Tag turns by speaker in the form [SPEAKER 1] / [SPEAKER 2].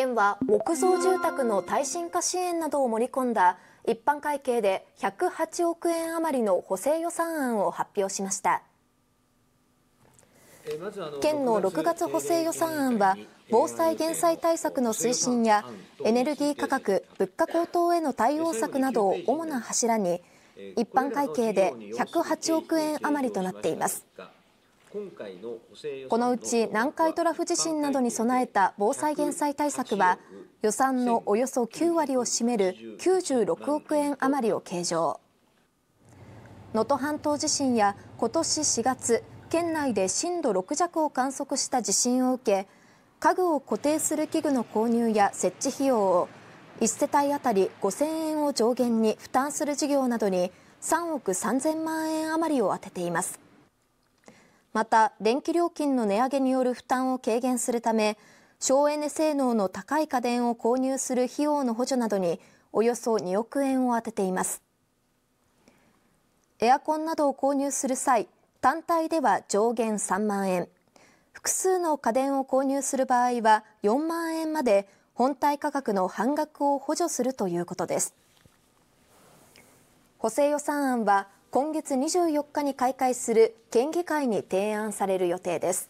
[SPEAKER 1] 県は木造住宅の耐震化支援などを盛り込んだ一般会計で108億円余りの補正予算案を発表しました
[SPEAKER 2] 県の6月補正予
[SPEAKER 1] 算案は防災・減災対策の推進やエネルギー価格物価高騰への対応策などを主な柱に一般会計で108億円余りとなっています。
[SPEAKER 2] このうち南
[SPEAKER 1] 海トラフ地震などに備えた防災・減災対策は予算のおよそ9割を占める96億円余りを計上能登半島地震や今年4月県内で震度6弱を観測した地震を受け家具を固定する器具の購入や設置費用を1世帯当たり5000円を上限に負担する事業などに3億3000万円余りを充てています。また電気料金の値上げによる負担を軽減するため省エネ性能の高い家電を購入する費用の補助などにおよそ2億円を充てていますエアコンなどを購入する際単体では上限3万円複数の家電を購入する場合は4万円まで本体価格の半額を補助するということです補正予算案は今月24日に開会する県議会に提案される予定です。